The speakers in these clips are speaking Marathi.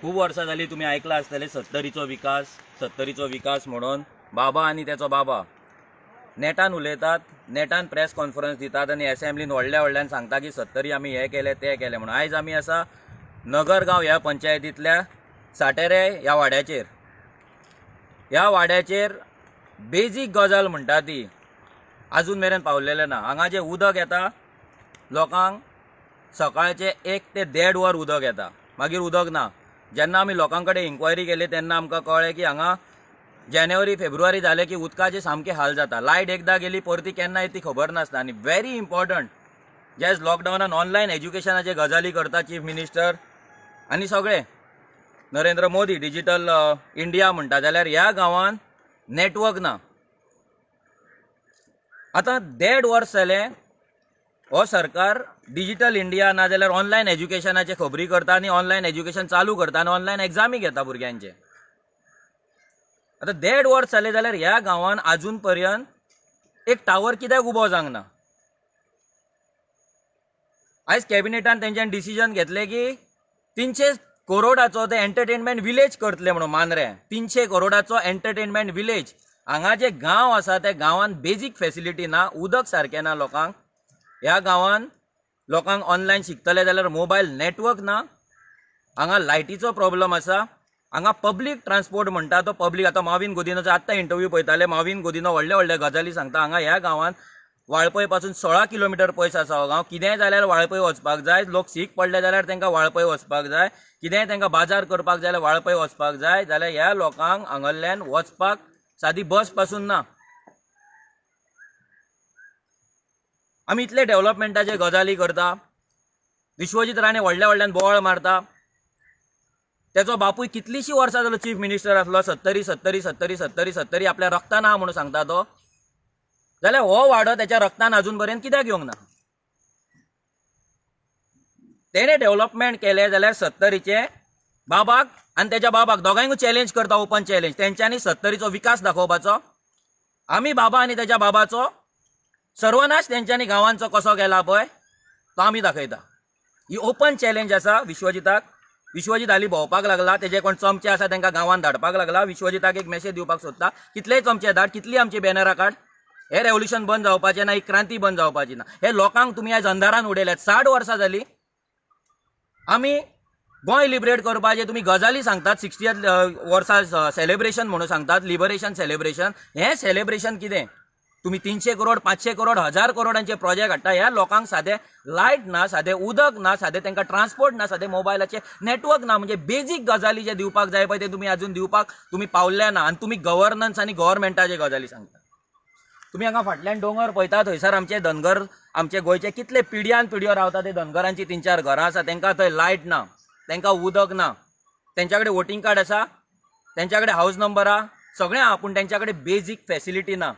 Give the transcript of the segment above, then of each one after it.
खूब वर्सां जालीं तुमी आयकलां आसतलें सत्तरीचो विकास सत्तरीचो विकास म्हणून बाबा आनी तेचो बाबा नेटान उलयतात नेटान प्रेस कॉन्फरन्स दितात आनी असेंब्लीन व्हडल्या व्हडल्यान सांगता की सत्तरी आमी हे केले ते केले म्हणून आयज आमी असा नगरगाव ह्या पंचायतीतल्या साटेरे ह्या वाड्याचेर ह्या वाड्याचेर बेजीक गजाल म्हणटा ती अजून मेरेन पावलेलें ना हांगा जे उदक येता लोकांक सकाळचे एक ते देड वर उदक येता मागीर उदक ना जेन्ना आमी लोकां कडेन इन्क्वायरी केली तेन्ना आमकां कळ्ळें की हांगा जानेवारी फेब्रुवारी झाले की उदकाचे सामके हाल जाता लायट एकदा गेली परती केन्ना ती खबर नासता आनी व्हेरी इम्पॉर्टंट जेज लॉकडावनान ऑनलायन एज्युकेशनाचे गजाली करता चीफ मिनिस्टर आनी सगळे नरेंद्र मोदी डिजिटल इंडिया म्हणटा जाल्यार ह्या गांवांत नेटवर्क ना आतां देड वर्स जालें हो सरकार डिजिटल इंडिया नाजाल्यार ऑनलायन एज्युकेशनाचे खबरी करता आनी ऑनलायन एज्युकेशन चालू करता आनी ऑनलायन एग्जामी घेता भुरग्यांचे आतां देड वर्स जालें जाल्यार ह्या गांवांत आजून पर्यंत एक टावर कित्याक उबो जावंक ना आयज कॅबिनेटान तेंच्यान डिसिजन घेतलें की तिनशे करोडाचो ते एंटरटेनमेंट विलेज करतले म्हणून मांद्रे तिनशे करोडाचो एंटरटेनमेंट विलेज हांगा जे गांव आसा त्या गांवांत बेजीक फेसिलिटी ना उदक सारकें ना लोकांक ह्या गांवांत लोकांक ऑनलायन शिकतले जाल्यार मोबायल नेटवर्क ना हांगा लायटीचो प्रॉब्लम आसा हांगा पब्लीक ट्रान्सपोर्ट म्हणटा तो पब्लीक आतां माविन गोदिनोचो आतां इंटरव्यू पळयताले माविन गोदिनो व्हडले व्हडले गजाली सांगता हांगा ह्या गांवांत वाळपय पासून सोळा किलोमिटर पयस आसा हो गांव कितेंय जाल्यार वाळपय वचपाक जाय लोक शीक पडले जाल्यार तांकां वाळपय वचपाक जाय कितेंय तांकां बाजार करपाक जाल्यार वाळपय वचपाक जाय जाल्यार ह्या लोकांक हांगल्ल्यान वचपाक सादी बस पासून ना आमी इतले डेव्हलपमेंटाचे गजाली करता विश्वजित राणे व्हडल्या व्हडल्यान बोळ मारता त्याचो बापूय कितलीशी वर्षा जालो चीफ मिनिस्टर आसलो सत्तरी सत्तरी सत्तरी सत्तरी सत्तरी आपल्या रक्तान आहा म्हणून सांगता तो जाल्यार हो वाडो त्याच्या रक्तान अजून पर्यंत कित्याक येवंक ना तेणे डेव्हलपमेंट केले जाल्यार सत्तरीचे बाबाक आनी त्याच्या बाबाक दोघांक चॅलेंज करता ओपन चॅलेंज तेंच्यांनी सत्तरीचो विकास दाखोवपाचो आमी बाबा आनी त्याच्या बाबाचो सर्वनाश तेंच्यांनी गांवांचो कसो केला पळय तो आमी दाखयता ही ओपन चॅलेंज आसा विश्वजिताक विश्वजीत हाली भोंवपाक लागला तेजे कोण चमचे आसा त्यांना गांवांत धाडपाक लागला विश्वजिताक एक मेसेज दिवपाक सोदता कितलेय चमचे धाड कितली आमची बॅनरां काड हे रेव्होल्युशन बंद जावपाचें ना ही क्रांती बंद जावपाची ना हे लोकांक तुमी आयज अंधारान उडयल्यात साठ वर्सां झाली आमी गोंय लिबरेट करपाचे तुमी गजाली सांगतात सिक्स्टी वर्सा सेलेब्रेशन म्हणून सांगतात लिबरेशन सेलेब्रेशन हे सेलेब्रेशन कितें तुम्ही तीनशे करोड पाचशे करोड हजार करोडांचे प्रोजेक्ट हाडटा ह्या लोकांक साधे लायट ना साधे उदक ना साधे तांकां ट्रान्सपोर्ट ना साधे मोबायलाचे नेटवर्क ना म्हणजे बेजीक गजाली जे दिवपाक जाय पळय ते तुमी अजून दिवपाक तुम्ही पावल्ले ना आणि तुम्ही गव्हर्नन्स आणि गव्हर्नमेंटाचे गजाली सांगता तुम्ही हांगा फाटल्यान डोंगर पळयता थंयसर आमचे धनगर आमचे गोयचे कितले पिढ्यान पिढ्यो रावता ते धनगरांची तीन चार घरां आसा तांकां थंय लायट ना तांकां उदक ना त्यांच्याकडे वोटिंग कार्ड आसा त्यांच्याकडे हाऊस नंबर आहा सगळें आहा पूण त्यांच्याकडे कडेन बेजीक फॅसिलिटी ना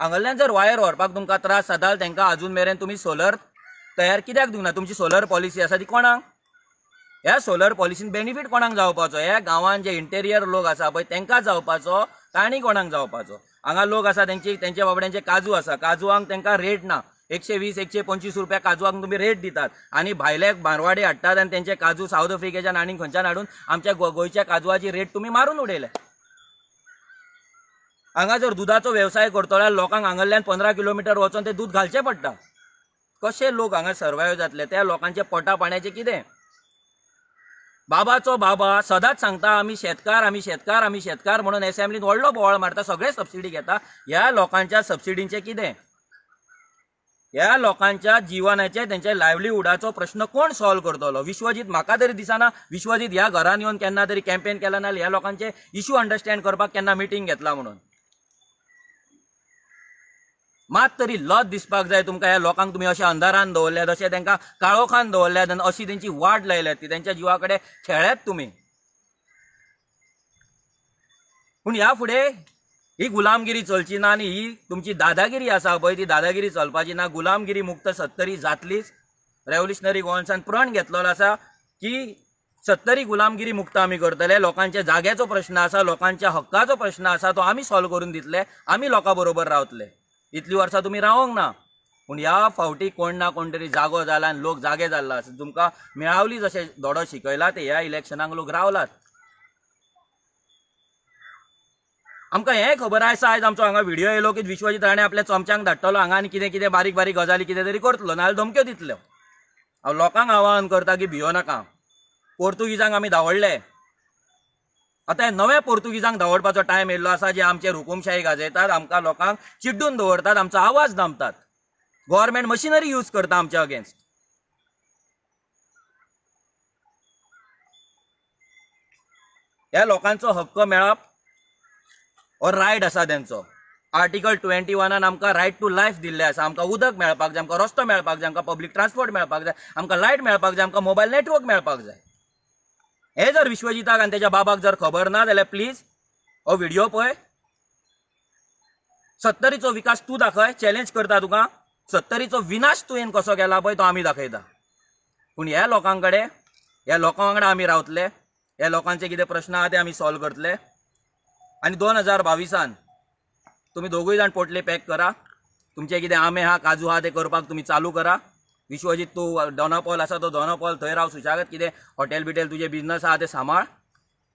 हांगल्यान जर वायर व्हरपाक तुमकां त्रास जाता तांकां अजून मेरेन तुमी सोलर तयार कित्याक दिवना तुमची सोलर पॉलिसी आसा ती कोणाक ह्या सोलर पॉलिसीन बेनिफीट कोणाक जावपाचो हे गांवांत जे इंटेरियर लोक आसा पळय तांकां जावपाचो काणी कोणाक जावपाचो हांगा लोक आसा त्यांची तेंचे बाबड्यांचे काजू आसा काजूंक तांकां रेट ना एकशे वीस एकशे पंचवीस रुपया काजूंक तुमी रेट दितात आणि भायले मारवाडे हाडटात आनी त्यांचे काजू सावथ आफ्रिकेच्यान आनी खंयच्यान हाडून आमच्या गोंयच्या काजूची रेट तुम्ही मारून उडयल्या हांगा जर दुधाचो व्यवसाय करतो लोकांना लोकांक पंधरा पंदरा किलोमिटर वचोन तें दूद घालचें पडटा लोक हांगा सर्वायव जातले त्या लोकांचे पोटा पाण्याचें कितें बाबाचो बाबा सदांच सांगता आम्ही शेतकार आमी शेतकार आमी शेतकार म्हणून एसेंब्लीन व्हडलो बोवाळ मारता सगळे सबसिडी घेता ह्या लोकांच्या सबसिडींचें कितें ह्या लोकांच्या जिवनाचे त्यांच्या लायव्हलीहुडाचो प्रश्न कोण सॉल्व करतलो विश्वजीत म्हाका तरी दिसना विश्वजीत ह्या घरात येवन केन्ना तरी कॅम्पेन केला नाल्यार ह्या लोकांचे इश्यू अंडरस्टँड करपाक केन्ना मिटींग घेतला म्हणून मात तरी लज दिसपाक जाय तुमकां ह्या लोकांक तुमी अशें अंधारान दवरल्यात अशें तांकां काळोखान दवरल्यात आनी अशी तेंची वाट लायल्यात ती तेंच्या जिवा कडेन खेळ्यात तुमी पूण ह्या फुडें ही गुलामगिरी चलची ना आनी ही तुमची दादागिरी आसा पळय ती दादागिरी चलपाची ना गुलामगिरी मुक्त सत्तरी जातलीच रेव्होल्युशनरी गोवन्सान प्रण घेतलेलो आसा की सत्तरी गुलामगिरी मुक्त आमी करतले लोकांच्या जाग्याचो प्रश्न आसा लोकांच्या हक्काचो प्रश्न आसा तो आमी सॉल्व करून दितले आमी लोकां बरोबर रावतले इतली वर्सां तुम्ही रावोंक ना पूण ह्या फावटी कोण ना कोण तरी जागो जाला आनी लोक जागे जाल्ला तुमकां मेळावली जशें दोडो शिकयला ते ह्या इलेक्शनाक लोक रावलात आमकां हें खबर आसा आयज आमचो हांगा व्हिडियो येयलो की विश्वजीत राणे आपल्या चमच्यांक धाडटलो हांगा आनी कितें कितें बारीक बारीक गजाली कितें तरी करतलो नाजाल्यार धमक्यो दितल्यो हांव लोकांक आवाहन करता की भियो नाका पोर्तुगीजांक आमी धांवडले आता नव्या पोर्तुगीजांक धांवडपाचो टायम येयल्लो आसा जे आमचे हुकुमशाही गाजयतात आमकां लोकांक चिड्डून दवरतात आमचा आवाज दामतात गव्हर्नमेंट मशिनरी यूज करता आमच्या अगेन्स्ट ह्या लोकांचो हक्क मेळप ऑर रायट आसा तेंचो आर्टिकल ट्वेंटी वनान आमकां रायट टू लायफ दिल्ले आसा आमकां उदक मेळपाक जाय आमकां रस्तो मेळपाक जाय आमकां पब्लीक ट्रान्सपोर्ट मेळपाक जाय आमकां लायट मेळपाक जाय आमकां मोबायल नेटवर्क मेळपाक जाय हे जर विश्वजिताक आणि त्याच्या बाबाक जर खबर ना जाल्यार प्लीज हो व्हिडिओ पळय सत्तरीचो विकास तू दाखय चॅलेंज करता तुका सत्तरीचो विनाश तुवें कसो केला पळय तो आमी दाखयता पूण ह्या लोकां कडेन ह्या लोकां वांगडा आमी रावतले ह्या लोकांचे कितें प्रश्न आहा ते आमी सॉल्व करतले आनी दोन हजार बावीसान तुमी दोगूय जाण पोटले पॅक करा तुमचे कितें आंबे आहा काजू आहा ते करपाक तुमी चालू करा विश्वजीत तूं दोना पॉल आसा तो दोना पॉल थंय राव सुशागत कितें हॉटेल बिटेल तुजे बिजनस आहा ते सांबाळ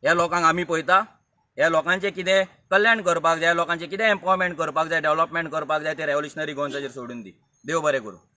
ह्या लोकांक आमी पळयता ह्या लोकांचे कितें कल्याण करपाक जाय लोकांचे कितें एम्प्लॉयमेंट करपाक जाय डेवलॉपमेंट करपाक जाय ते रेवोल्युशनरी गोंजाचेर सोडून दी देव बरें करूं